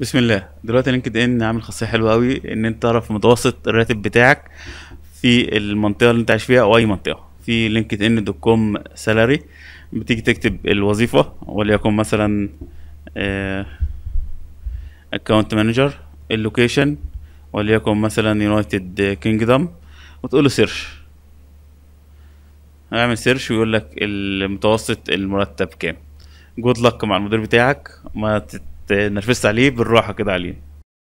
بسم الله دلوقتي لينكد ان عامل خاصيه حلوه قوي ان انت تعرف متوسط الراتب بتاعك في المنطقه اللي انت عايش فيها او اي منطقه في لينكد ان دوت كوم سالاري بتيجي تكتب الوظيفه وليكن مثلا اكونت مانجر اللوكيشن وليكن مثلا يونايتد كينجدم وتقول له سيرش هيعمل سيرش ويقول لك المتوسط المرتب كام جود لك مع المدير بتاعك ما تت نرفزت عليه بالراحه كده عليه